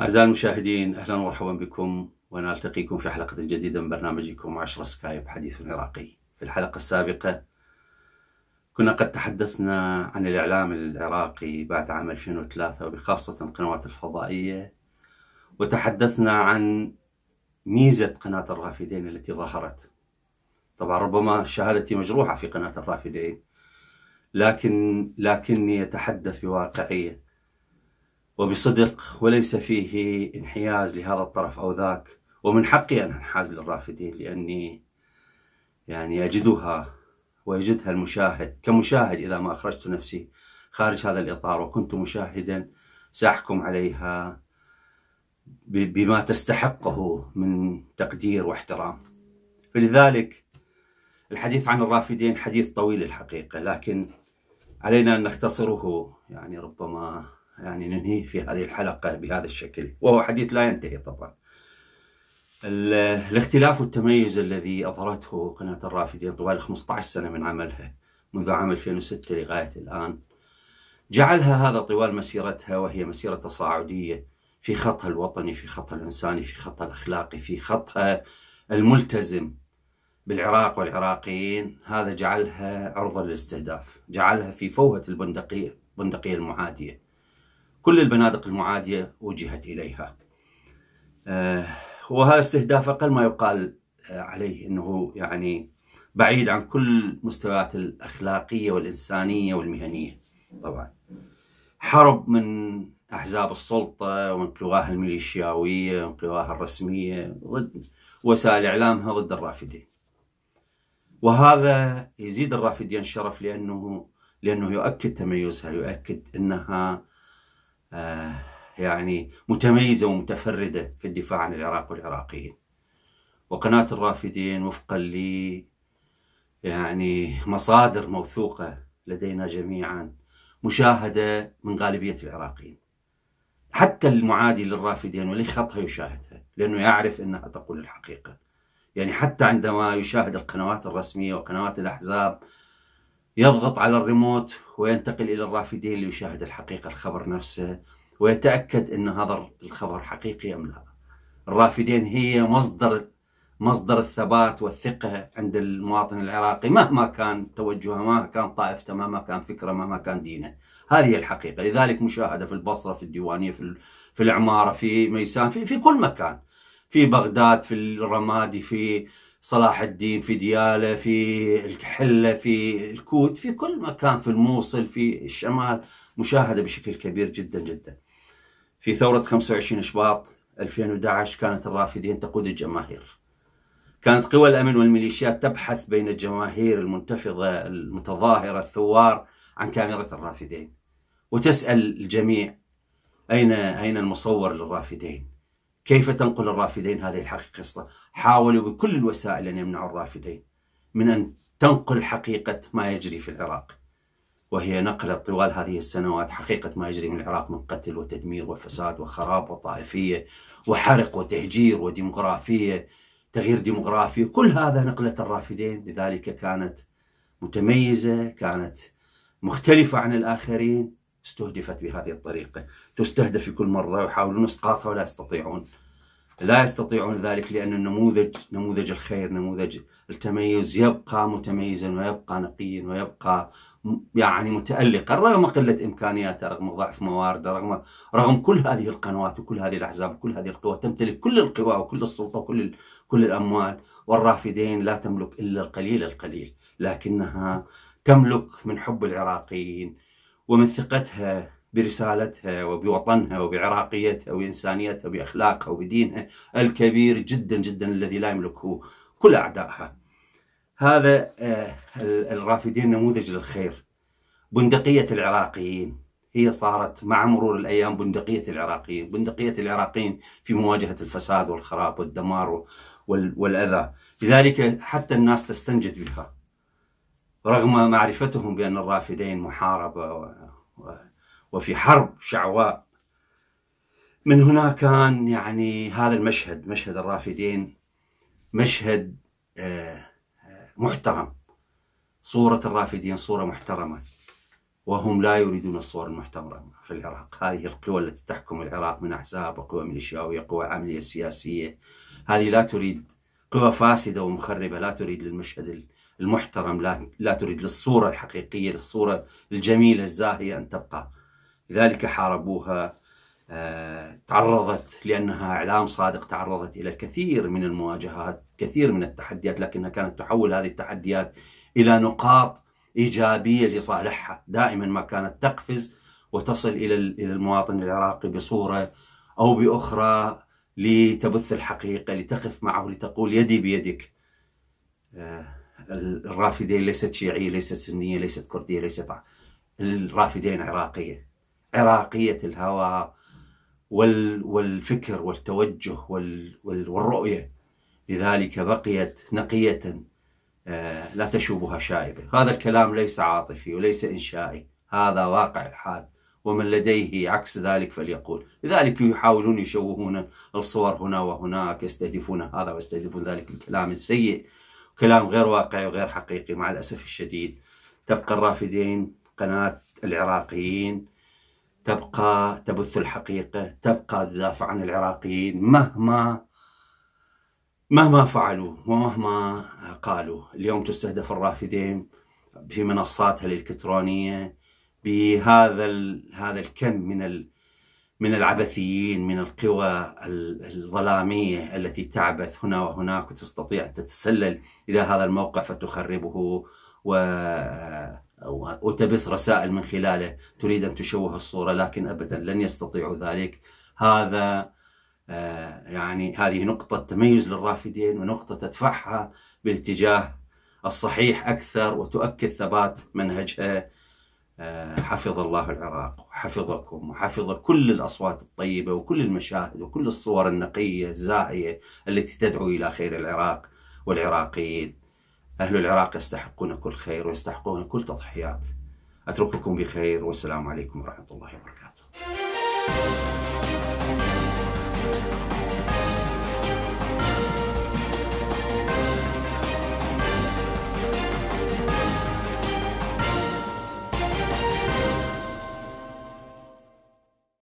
أعزائي المشاهدين أهلا ومرحبا بكم ونلتقيكم في حلقة جديدة من برنامجكم 10 سكايب حديث عراقي في الحلقة السابقة كنا قد تحدثنا عن الإعلام العراقي بعد عام 2003 وبخاصة القنوات الفضائية وتحدثنا عن ميزة قناة الرافدين التي ظهرت طبعا ربما شهادتي مجروحة في قناة الرافدين لكن لكني أتحدث بواقعية وبصدق وليس فيه انحياز لهذا الطرف أو ذاك ومن حقي أن أنحاز للرافدين لأني يعني أجدها ويجدها المشاهد كمشاهد إذا ما أخرجت نفسي خارج هذا الإطار وكنت مشاهدا سأحكم عليها بما تستحقه من تقدير واحترام فلذلك الحديث عن الرافدين حديث طويل الحقيقة لكن علينا أن نختصره يعني ربما يعني ننهيه في هذه الحلقة بهذا الشكل وهو حديث لا ينتهي طبعا الاختلاف والتميز الذي أظهرته قناة الرافدين طوال 15 سنة من عملها منذ عام 2006 لغاية الآن جعلها هذا طوال مسيرتها وهي مسيرة تصاعدية في خطها الوطني في خطها الإنساني في خطها الأخلاقي في خطها الملتزم بالعراق والعراقيين هذا جعلها عرضة للاستهداف جعلها في فوهة البندقية البندقية المعادية كل البنادق المعادية وجهت إليها آه وهذا استهداف اقل ما يقال آه، عليه انه يعني بعيد عن كل مستويات الاخلاقيه والانسانيه والمهنيه طبعا حرب من احزاب السلطه ومن قواها الميليشياويه ومن قواها الرسميه ضد وسائل اعلامها ضد الرافدين وهذا يزيد الرافدين شرف لانه لانه يؤكد تميزها يؤكد انها آه يعني متميزة ومتفردة في الدفاع عن العراق والعراقيين وقناة الرافدين وفقا لي يعني مصادر موثوقة لدينا جميعا مشاهدة من غالبية العراقيين حتى المعادي للرافدين واللي خطها يشاهدها لأنه يعرف أنها تقول الحقيقة يعني حتى عندما يشاهد القنوات الرسمية وقنوات الأحزاب يضغط على الريموت وينتقل إلى الرافدين ليشاهد الحقيقة الخبر نفسه ويتأكد أن هذا الخبر حقيقي أم لا الرافدين هي مصدر مصدر الثبات والثقة عند المواطن العراقي مهما كان توجهه مهما كان طائفته مهما كان فكره مهما كان دينه هذه الحقيقة لذلك مشاهدة في البصرة في الديوانية في, في العمارة في ميسان في, في كل مكان في بغداد في الرمادي في صلاح الدين في ديالة في الحلة في الكوت في كل مكان في الموصل في الشمال مشاهدة بشكل كبير جدا جدا في ثورة 25 شباط 2011 كانت الرافدين تقود الجماهير كانت قوى الأمن والميليشيات تبحث بين الجماهير المنتفضة المتظاهرة الثوار عن كاميرا الرافدين وتسأل الجميع أين أين المصور للرافدين؟ كيف تنقل الرافدين هذه الحقيقة؟ حاولوا بكل الوسائل أن يمنعوا الرافدين من أن تنقل حقيقة ما يجري في العراق وهي نقلت طوال هذه السنوات حقيقة ما يجري من العراق من قتل وتدمير وفساد وخراب وطائفية وحرق وتهجير وديمغرافية تغيير ديمغرافي كل هذا نقلة الرافدين لذلك كانت متميزة كانت مختلفة عن الآخرين استهدفت بهذه الطريقة تستهدف في كل مرة ويحاولون إسقاطها ولا يستطيعون لا يستطيعون ذلك لأن النموذج نموذج الخير نموذج التميز يبقى متميزا ويبقى نقيا ويبقى يعني متألقة رغم قلة إمكانياته رغم ضعف موارده رغم رغم كل هذه القنوات وكل هذه الأحزاب وكل هذه القوى تمتلك كل القوى وكل السلطة وكل كل الأموال والرافدين لا تملك إلا القليل القليل لكنها تملك من حب العراقيين ومن ثقتها برسالتها وبوطنها وبعراقيتها وبإنسانيتها وبأخلاقها وبدينها الكبير جدا جدا الذي لا يملكه كل أعدائها هذا آه، الرافدين نموذج للخير بندقية العراقيين هي صارت مع مرور الأيام بندقية العراقيين بندقية العراقيين في مواجهة الفساد والخراب والدمار والأذى لذلك حتى الناس تستنجد بها رغم معرفتهم بأن الرافدين محاربة وفي حرب شعواء من هنا كان يعني هذا المشهد مشهد الرافدين مشهد آه، آه، محترم صورة الرافدين صورة محترمة وهم لا يريدون الصور المحتمرة في العراق هذه القوى التي تحكم العراق من أحزاب وقوى ميليشياوية قوى عملية سياسية هذه لا تريد قوى فاسدة ومخربة لا تريد للمشهد المحترم لا, لا تريد للصورة الحقيقية للصورة الجميلة الزاهية أن تبقى لذلك حاربوها آه، تعرضت لأنها إعلام صادق تعرضت إلى الكثير من المواجهات كثير من التحديات لكنها كانت تحول هذه التحديات إلى نقاط إيجابية لصالحها دائما ما كانت تقفز وتصل إلى المواطن العراقي بصورة أو بأخرى لتبث الحقيقة لتقف معه لتقول يدي بيدك آه، الرافدين ليست شيعية ليست سنية ليست كردية ليست الرافدين عراقية عراقية الهوى والفكر والتوجه والرؤية لذلك بقيت نقية آه، لا تشوبها شائبة هذا الكلام ليس عاطفي وليس إنشائي هذا واقع الحال ومن لديه عكس ذلك فليقول لذلك يحاولون يشوهون الصور هنا وهناك يستهدفون هذا ويستهدفون ذلك الكلام السيء كلام غير واقعي وغير حقيقي مع الأسف الشديد تبقى الرافدين قناة العراقيين تبقى تبث الحقيقة تبقى تدافع عن العراقيين مهما مهما فعلوا ومهما قالوا اليوم تستهدف الرافدين في منصاتها الالكترونيه بهذا هذا الكم من من العبثيين من القوى الظلاميه التي تعبث هنا وهناك وتستطيع ان تتسلل الى هذا الموقع فتخربه و وتبث رسائل من خلاله تريد ان تشوه الصوره لكن ابدا لن يستطيعوا ذلك هذا آه، يعني هذه نقطة تميز للرافدين ونقطة تدفعها بالاتجاه الصحيح أكثر وتؤكد ثبات منهجها آه، حفظ الله العراق وحفظكم وحفظ كل الأصوات الطيبة وكل المشاهد وكل الصور النقية الزاهية التي تدعو إلى خير العراق والعراقيين أهل العراق يستحقون كل خير ويستحقون كل تضحيات أترككم بخير والسلام عليكم ورحمة الله وبركاته